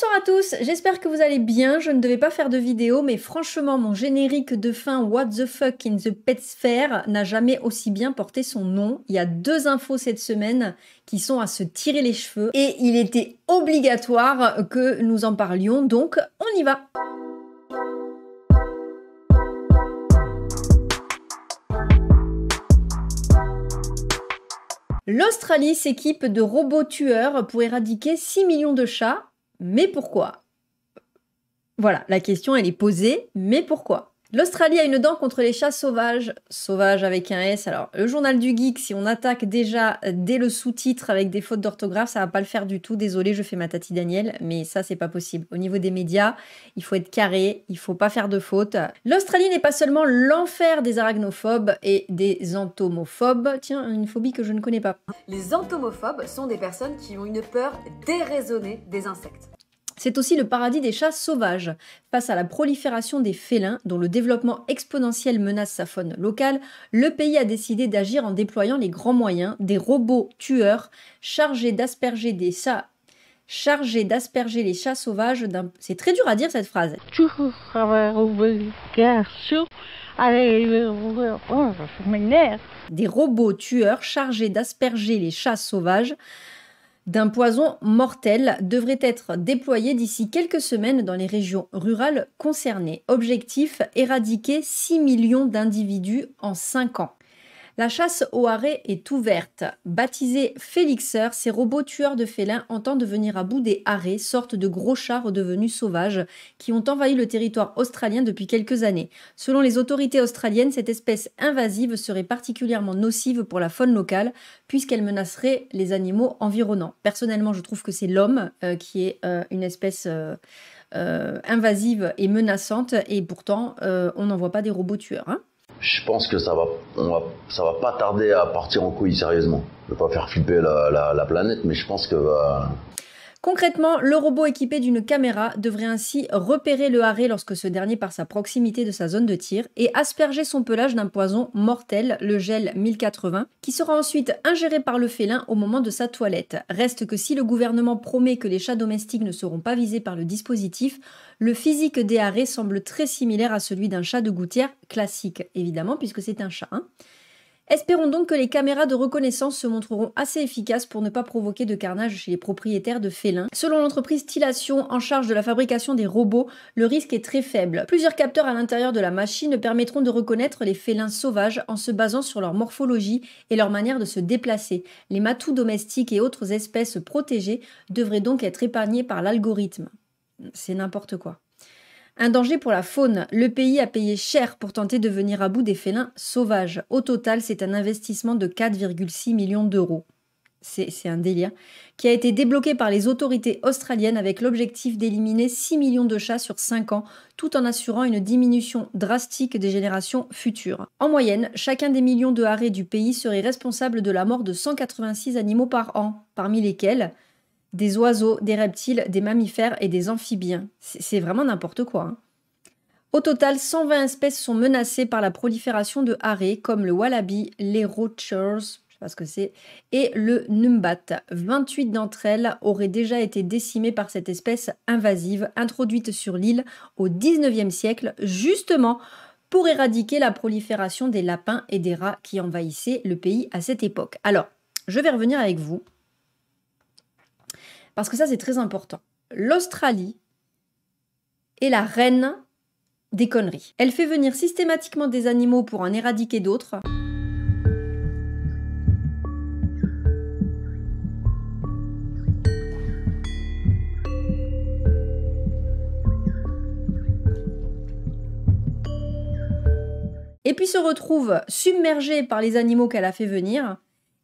Bonsoir à tous, j'espère que vous allez bien. Je ne devais pas faire de vidéo, mais franchement, mon générique de fin What the fuck in the pet sphere n'a jamais aussi bien porté son nom. Il y a deux infos cette semaine qui sont à se tirer les cheveux et il était obligatoire que nous en parlions, donc on y va. L'Australie s'équipe de robots tueurs pour éradiquer 6 millions de chats mais pourquoi Voilà, la question elle est posée, mais pourquoi L'Australie a une dent contre les chats sauvages, sauvages avec un S. Alors, le journal du geek, si on attaque déjà dès le sous-titre avec des fautes d'orthographe, ça va pas le faire du tout. Désolé, je fais ma tati Daniel, mais ça c'est pas possible. Au niveau des médias, il faut être carré, il faut pas faire de fautes. L'Australie n'est pas seulement l'enfer des arachnophobes et des entomophobes. Tiens, une phobie que je ne connais pas. Les entomophobes sont des personnes qui ont une peur déraisonnée des insectes. C'est aussi le paradis des chats sauvages. Face à la prolifération des félins, dont le développement exponentiel menace sa faune locale, le pays a décidé d'agir en déployant les grands moyens des robots tueurs chargés d'asperger des chats chargés d'asperger les chats sauvages d'un... C'est très dur à dire cette phrase. Euh, euh, euh, des robots tueurs chargés d'asperger les chats sauvages d'un poison mortel devrait être déployé d'ici quelques semaines dans les régions rurales concernées. Objectif éradiquer 6 millions d'individus en 5 ans. La chasse aux harets est ouverte. Baptisé félixeur ces robots tueurs de félins entendent venir à bout des harets, sortes de gros chats redevenus sauvages, qui ont envahi le territoire australien depuis quelques années. Selon les autorités australiennes, cette espèce invasive serait particulièrement nocive pour la faune locale, puisqu'elle menacerait les animaux environnants. Personnellement, je trouve que c'est l'homme euh, qui est euh, une espèce... Euh, invasive et menaçante, et pourtant on n'en voit pas des robots tueurs. Hein je pense que ça va, on va, ça va pas tarder à partir en couille sérieusement. Je veux pas faire flipper la, la, la planète, mais je pense que. va... Euh, Concrètement, le robot équipé d'une caméra devrait ainsi repérer le haré lorsque ce dernier par sa proximité de sa zone de tir et asperger son pelage d'un poison mortel, le gel 1080, qui sera ensuite ingéré par le félin au moment de sa toilette. Reste que si le gouvernement promet que les chats domestiques ne seront pas visés par le dispositif, le physique des harés semble très similaire à celui d'un chat de gouttière classique, évidemment, puisque c'est un chat. Hein. Espérons donc que les caméras de reconnaissance se montreront assez efficaces pour ne pas provoquer de carnage chez les propriétaires de félins. Selon l'entreprise Tilation, en charge de la fabrication des robots, le risque est très faible. Plusieurs capteurs à l'intérieur de la machine permettront de reconnaître les félins sauvages en se basant sur leur morphologie et leur manière de se déplacer. Les matous domestiques et autres espèces protégées devraient donc être épargnés par l'algorithme. C'est n'importe quoi. Un danger pour la faune. Le pays a payé cher pour tenter de venir à bout des félins sauvages. Au total, c'est un investissement de 4,6 millions d'euros. C'est un délire. Qui a été débloqué par les autorités australiennes avec l'objectif d'éliminer 6 millions de chats sur 5 ans, tout en assurant une diminution drastique des générations futures. En moyenne, chacun des millions de harés du pays serait responsable de la mort de 186 animaux par an, parmi lesquels des oiseaux, des reptiles, des mammifères et des amphibiens. C'est vraiment n'importe quoi. Hein. Au total, 120 espèces sont menacées par la prolifération de haré comme le wallaby, les roachers, je sais pas ce que c'est, et le numbat. 28 d'entre elles auraient déjà été décimées par cette espèce invasive introduite sur l'île au 19e siècle, justement pour éradiquer la prolifération des lapins et des rats qui envahissaient le pays à cette époque. Alors, je vais revenir avec vous parce que ça, c'est très important. L'Australie est la reine des conneries. Elle fait venir systématiquement des animaux pour en éradiquer d'autres. Et puis se retrouve submergée par les animaux qu'elle a fait venir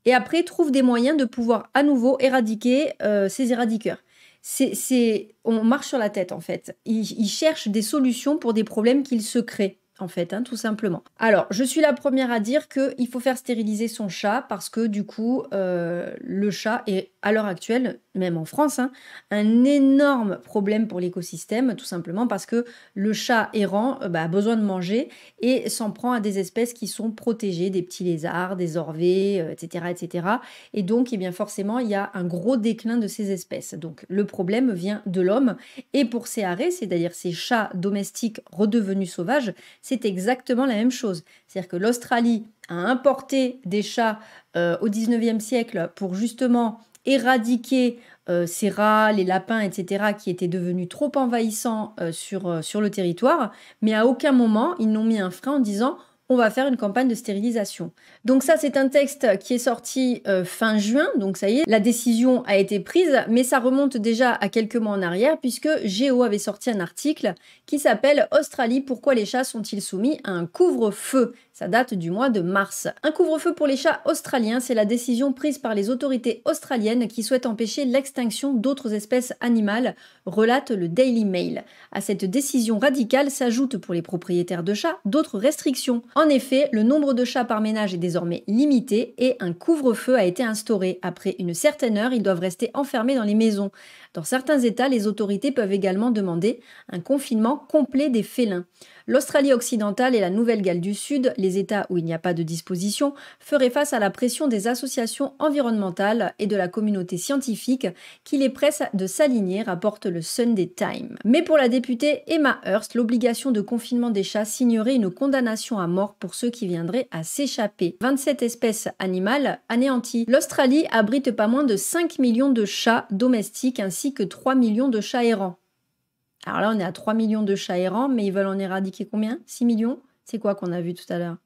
et après trouve des moyens de pouvoir à nouveau éradiquer euh, ces éradiqueurs. C'est, on marche sur la tête en fait. ils cherchent des solutions pour des problèmes qu'ils se créent en fait, hein, tout simplement. Alors, je suis la première à dire qu'il faut faire stériliser son chat parce que du coup, euh, le chat est à l'heure actuelle, même en France, hein, un énorme problème pour l'écosystème, tout simplement parce que le chat errant euh, bah, a besoin de manger et s'en prend à des espèces qui sont protégées, des petits lézards, des orvées, etc., euh, etc. Et donc, eh bien, forcément, il y a un gros déclin de ces espèces. Donc, le problème vient de l'homme. Et pour ces arrêts, c'est-à-dire ces chats domestiques redevenus sauvages, c'est exactement la même chose. C'est-à-dire que l'Australie a importé des chats euh, au 19e siècle pour justement éradiquer euh, ces rats, les lapins, etc., qui étaient devenus trop envahissants euh, sur, sur le territoire, mais à aucun moment ils n'ont mis un frein en disant on va faire une campagne de stérilisation. Donc ça, c'est un texte qui est sorti euh, fin juin, donc ça y est, la décision a été prise, mais ça remonte déjà à quelques mois en arrière, puisque Géo avait sorti un article qui s'appelle Australie, pourquoi les chats sont-ils soumis à un couvre-feu ça date du mois de mars. Un couvre-feu pour les chats australiens, c'est la décision prise par les autorités australiennes qui souhaitent empêcher l'extinction d'autres espèces animales, relate le Daily Mail. À cette décision radicale s'ajoutent pour les propriétaires de chats d'autres restrictions. En effet, le nombre de chats par ménage est désormais limité et un couvre-feu a été instauré. Après une certaine heure, ils doivent rester enfermés dans les maisons. Dans certains États, les autorités peuvent également demander un confinement complet des félins. L'Australie occidentale et la Nouvelle-Galles du Sud, les États où il n'y a pas de disposition, feraient face à la pression des associations environnementales et de la communauté scientifique qui les pressent de s'aligner, rapporte le Sunday Time. Mais pour la députée Emma Hurst, l'obligation de confinement des chats signerait une condamnation à mort pour ceux qui viendraient à s'échapper. 27 espèces animales anéanties. L'Australie abrite pas moins de 5 millions de chats domestiques ainsi que 3 millions de chats errants. Alors là, on est à 3 millions de chats errants, mais ils veulent en éradiquer combien 6 millions C'est quoi qu'on a vu tout à l'heure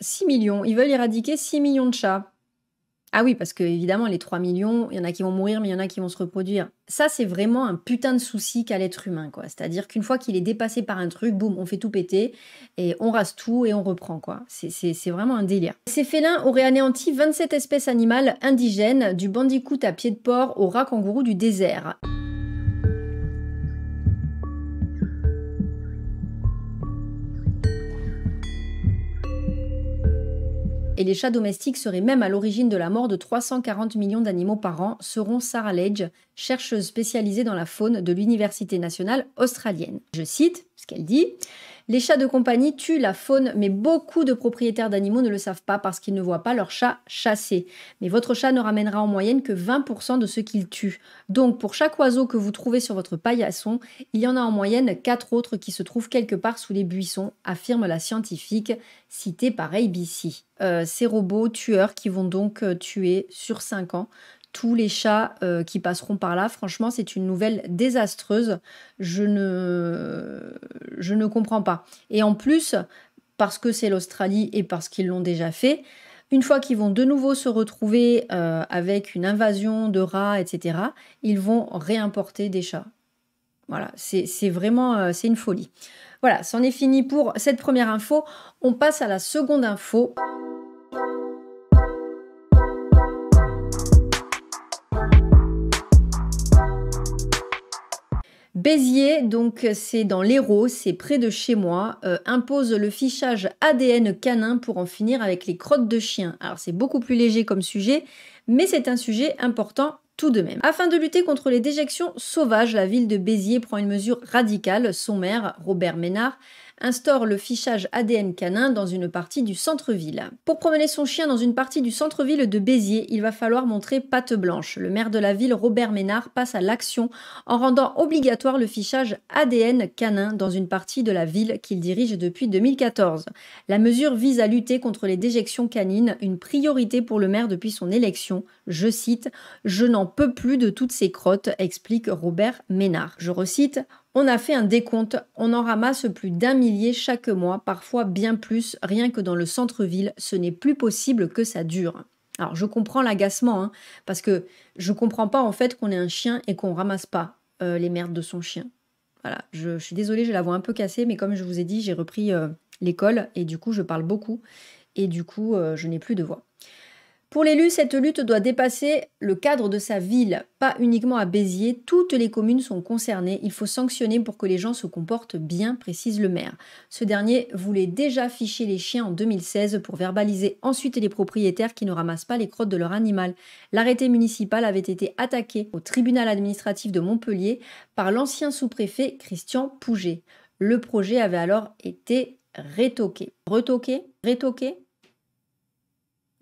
6 millions. Ils veulent éradiquer 6 millions de chats. Ah oui, parce que évidemment, les 3 millions, il y en a qui vont mourir, mais il y en a qui vont se reproduire. Ça, c'est vraiment un putain de souci qu'a l'être humain, quoi. C'est-à-dire qu'une fois qu'il est dépassé par un truc, boum, on fait tout péter, et on rase tout et on reprend, quoi. C'est vraiment un délire. Ces félins auraient anéanti 27 espèces animales indigènes, du bandicoot à pied de porc au rat kangourou du désert. et les chats domestiques seraient même à l'origine de la mort de 340 millions d'animaux par an, seront Sarah Ledge, chercheuse spécialisée dans la faune de l'Université nationale australienne. Je cite elle dit. Les chats de compagnie tuent la faune, mais beaucoup de propriétaires d'animaux ne le savent pas parce qu'ils ne voient pas leur chat chasser. Mais votre chat ne ramènera en moyenne que 20% de ce qu'il tue. Donc pour chaque oiseau que vous trouvez sur votre paillasson, il y en a en moyenne 4 autres qui se trouvent quelque part sous les buissons, affirme la scientifique citée par ABC. Euh, ces robots tueurs qui vont donc euh, tuer sur 5 ans tous les chats euh, qui passeront par là. Franchement, c'est une nouvelle désastreuse. Je ne, je ne comprends pas. Et en plus, parce que c'est l'Australie et parce qu'ils l'ont déjà fait, une fois qu'ils vont de nouveau se retrouver euh, avec une invasion de rats, etc., ils vont réimporter des chats. Voilà, c'est vraiment euh, c'est une folie. Voilà, c'en est fini pour cette première info. On passe à la seconde info. Béziers, donc c'est dans l'Hérault, c'est près de chez moi, euh, impose le fichage ADN canin pour en finir avec les crottes de chiens. Alors c'est beaucoup plus léger comme sujet, mais c'est un sujet important tout de même. Afin de lutter contre les déjections sauvages, la ville de Béziers prend une mesure radicale. Son maire, Robert Ménard, instaure le fichage ADN canin dans une partie du centre-ville. Pour promener son chien dans une partie du centre-ville de Béziers, il va falloir montrer patte blanche. Le maire de la ville, Robert Ménard, passe à l'action en rendant obligatoire le fichage ADN canin dans une partie de la ville qu'il dirige depuis 2014. La mesure vise à lutter contre les déjections canines, une priorité pour le maire depuis son élection. Je cite Je n'en peux plus de toutes ces crottes, explique Robert Ménard. Je recite on a fait un décompte, on en ramasse plus d'un millier chaque mois, parfois bien plus, rien que dans le centre-ville, ce n'est plus possible que ça dure. Alors je comprends l'agacement, hein, parce que je comprends pas en fait qu'on ait un chien et qu'on ramasse pas euh, les merdes de son chien. Voilà, je, suis désolée, je la vois un peu cassée, mais comme je vous ai dit, j'ai repris euh, l'école et du coup je parle beaucoup et du coup euh, je n'ai plus de voix. Pour l'élu, cette lutte doit dépasser le cadre de sa ville, pas uniquement à Béziers, toutes les communes sont concernées, il faut sanctionner pour que les gens se comportent bien, précise le maire. Ce dernier voulait déjà ficher les chiens en 2016 pour verbaliser ensuite les propriétaires qui ne ramassent pas les crottes de leur animal. L'arrêté municipal avait été attaqué au tribunal administratif de Montpellier par l'ancien sous-préfet Christian Pouget. Le projet avait alors été rétoqué. Retoqué Rétoqué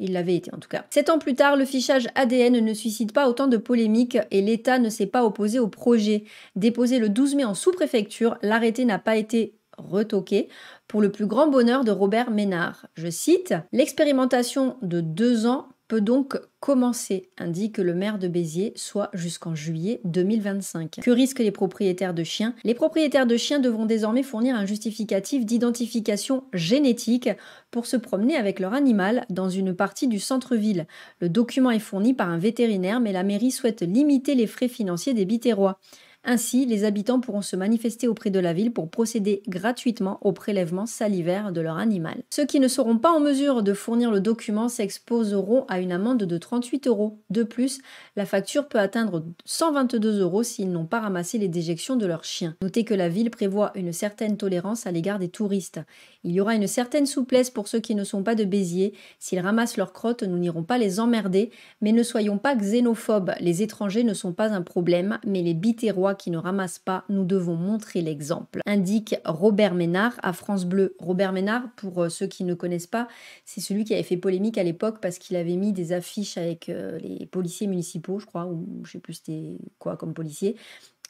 il l'avait été en tout cas. Sept ans plus tard, le fichage ADN ne suscite pas autant de polémiques et l'État ne s'est pas opposé au projet. Déposé le 12 mai en sous-préfecture, l'arrêté n'a pas été retoqué pour le plus grand bonheur de Robert Ménard. Je cite, L'expérimentation de deux ans peut donc commencer, indique le maire de Béziers, soit jusqu'en juillet 2025. Que risquent les propriétaires de chiens Les propriétaires de chiens devront désormais fournir un justificatif d'identification génétique pour se promener avec leur animal dans une partie du centre-ville. Le document est fourni par un vétérinaire, mais la mairie souhaite limiter les frais financiers des bitérois. Ainsi, les habitants pourront se manifester auprès de la ville pour procéder gratuitement au prélèvement salivaire de leur animal. Ceux qui ne seront pas en mesure de fournir le document s'exposeront à une amende de 38 euros. De plus, la facture peut atteindre 122 euros s'ils n'ont pas ramassé les déjections de leur chien. Notez que la ville prévoit une certaine tolérance à l'égard des touristes. Il y aura une certaine souplesse pour ceux qui ne sont pas de Béziers. S'ils ramassent leurs crottes, nous n'irons pas les emmerder, mais ne soyons pas xénophobes. Les étrangers ne sont pas un problème, mais les bitérois qui ne ramasse pas, nous devons montrer l'exemple, indique Robert Ménard à France Bleu. Robert Ménard, pour euh, ceux qui ne connaissent pas, c'est celui qui avait fait polémique à l'époque parce qu'il avait mis des affiches avec euh, les policiers municipaux, je crois, ou je sais plus c'était quoi comme policiers,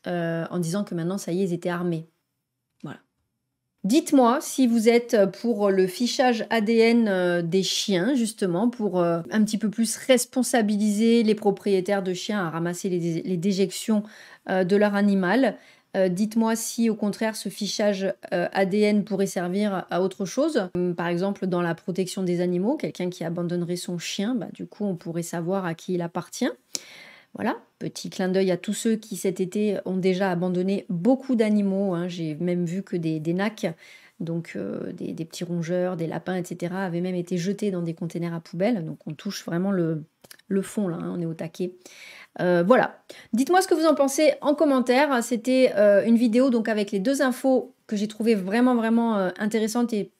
euh, en disant que maintenant, ça y est, ils étaient armés. Voilà. Dites-moi si vous êtes pour le fichage ADN euh, des chiens, justement, pour euh, un petit peu plus responsabiliser les propriétaires de chiens à ramasser les, déjections euh, de leur animal. Dites-moi si au contraire ce fichage ADN pourrait servir à autre chose, hum, par exemple dans la protection des animaux, quelqu'un qui abandonnerait son chien, bah, du coup on pourrait savoir à qui il appartient. Voilà, petit clin d'œil à tous ceux qui cet été ont déjà abandonné beaucoup d'animaux. Hein. J'ai même vu que des, des nacs, donc euh, des, petits rongeurs, des lapins, etc., avaient même été jetés dans des containers à poubelle. Donc on touche vraiment le, fond là, hein, on est au taquet. Euh, voilà. Dites-moi ce que vous en pensez en commentaire. C'était euh, une vidéo donc avec les deux infos que j'ai trouvées vraiment vraiment intéressantes et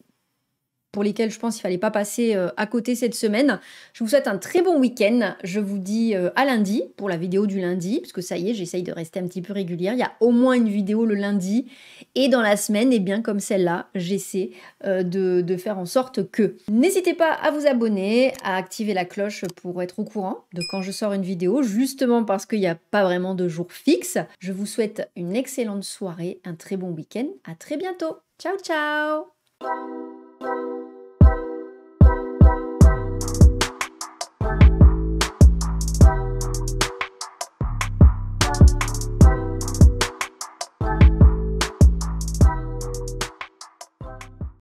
pour lesquels je pense qu'il fallait pas passer euh, à côté cette semaine. Je vous souhaite un très bon week-end. Je vous dis euh, à lundi pour la vidéo du lundi, parce que ça y est, j'essaye de rester un petit peu régulière. Il y a au moins une vidéo le lundi. Et dans la semaine, et eh bien comme celle-là, j'essaie euh, de, faire en sorte que. N'hésitez pas à vous abonner, à activer la cloche pour être au courant de quand je sors une vidéo, justement parce qu'il n'y a pas vraiment de jour fixe. Je vous souhaite une excellente soirée, un très bon week-end. À très bientôt. Ciao, ciao